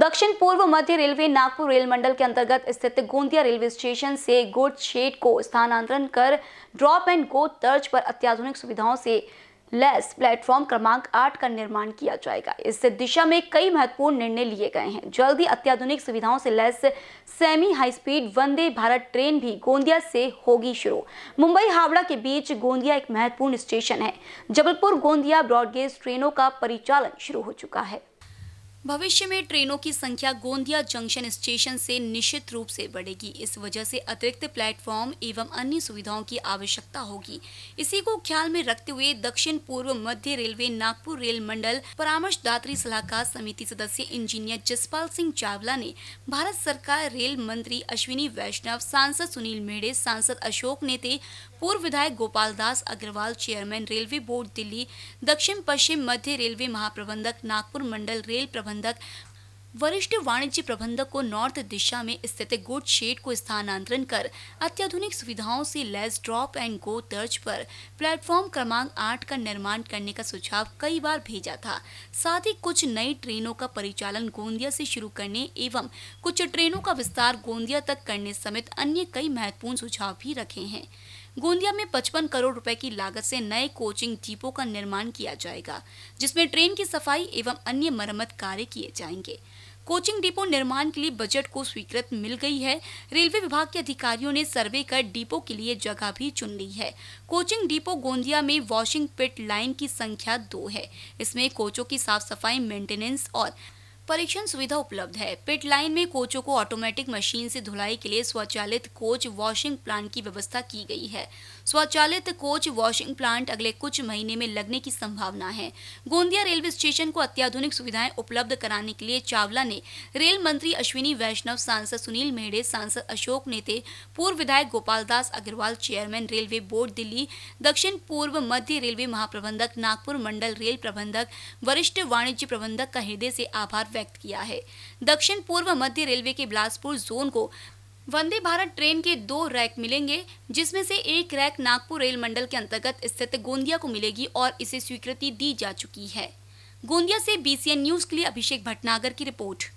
दक्षिण पूर्व मध्य रेलवे नागपुर रेल मंडल के अंतर्गत स्थित गोंदिया रेलवे स्टेशन से गोड शेड को स्थानांतरण कर ड्रॉप एंड गो तर्ज पर अत्याधुनिक सुविधाओं से लेस प्लेटफॉर्म क्रमांक आठ का निर्माण किया जाएगा इस दिशा में कई महत्वपूर्ण निर्णय लिए गए हैं जल्दी अत्याधुनिक सुविधाओं से लेस semi high speed Vande Bharat train भी गोंदिया से होगी शुरू मुंबई हावड़ा के बीच गोंदिया एक महत्वपूर्ण स्टेशन है जबलपुर गोंदिया ब्रॉडगेज ट्रेनों का परिचालन शुरू हो चुका है भविष्य में ट्रेनों की संख्या गोंदिया जंक्शन स्टेशन से निश्चित रूप से बढ़ेगी इस वजह से अतिरिक्त प्लेटफॉर्म एवं अन्य सुविधाओं की आवश्यकता होगी इसी को ख्याल में रखते हुए दक्षिण पूर्व मध्य रेलवे नागपुर रेल मंडल परामर्शदात्री सलाहकार समिति सदस्य इंजीनियर जसपाल सिंह चावला ने भारत सरकार रेल मंत्री अश्विनी वैष्णव सांसद सुनील मेढे सांसद अशोक नेते पूर्व विधायक Gopal Das Agrawal chairman railway board Delhi दक्षिण पश्चिम मध्य रेलवे महाप्रबंधक नागपुर मंडल रेल प्रबंधक वरिष्ठ वाणिज्य प्रबंधक को नॉर्थ दिशा में स्थित गुड शेड को स्थानांतरण कर अत्याधुनिक सुविधाओं से लेस ड्रॉप एंड गो तर्ज पर प्लेटफॉर्म क्रमांक आठ का निर्माण करने का सुझाव कई बार भेजा था साथ ही कुछ नई ट्रेनों का परिचालन गोंदिया से शुरू करने एवं कुछ ट्रेनों का विस्तार गोंदिया तक करने समेत अन्य कई महत्वपूर्ण सुझाव भी रखे हैं गोंदिया में 55 करोड़ रुपए की लागत से नए कोचिंग डिपो का निर्माण किया जाएगा जिसमें ट्रेन की सफाई एवं अन्य मरम्मत कार्य किए जाएंगे कोचिंग डिपो निर्माण के लिए बजट को स्वीकृत मिल गई है रेलवे विभाग के अधिकारियों ने सर्वे कर डिपो के लिए जगह भी चुन ली है कोचिंग डिपो गोंदिया में वॉशिंग पिट लाइन की संख्या दो है इसमें कोचों की साफ सफाई मेंटेनेंस और परीक्षण सुविधा उपलब्ध है पिट लाइन में कोचों को ऑटोमेटिक मशीन से धुलाई के लिए स्वचालित कोच वॉशिंग प्लांट की व्यवस्था की गई है स्वचालित कोच वॉशिंग प्लांट अगले कुछ महीने में लगने की संभावना है गोंदिया रेलवे स्टेशन को अत्याधुनिक सुविधाएं उपलब्ध कराने के लिए चावला ने रेल मंत्री अश्विनी वैष्णव सांसद सुनील मेढे सांसद अशोक नेते पूर्व विधायक Gopal Das Agrawal chairman railway board Delhi दक्षिण पूर्व मध्य रेलवे महाप्रबंधक नागपुर मंडल रेल प्रबंधक वरिष्ठ वाणिज्य प्रबंधक का हृदय से आभार व्यक्त किया है दक्षिण पूर्व मध्य रेलवे के बिलासपुर जोन को वंदे भारत ट्रेन के दो रैक मिलेंगे जिसमें से एक रैक नागपुर रेल मंडल के अंतर्गत स्थित गोंदिया को मिलेगी और इसे स्वीकृति दी जा चुकी है गोंदिया से बीसीएन न्यूज के लिए अभिषेक भटनागर की रिपोर्ट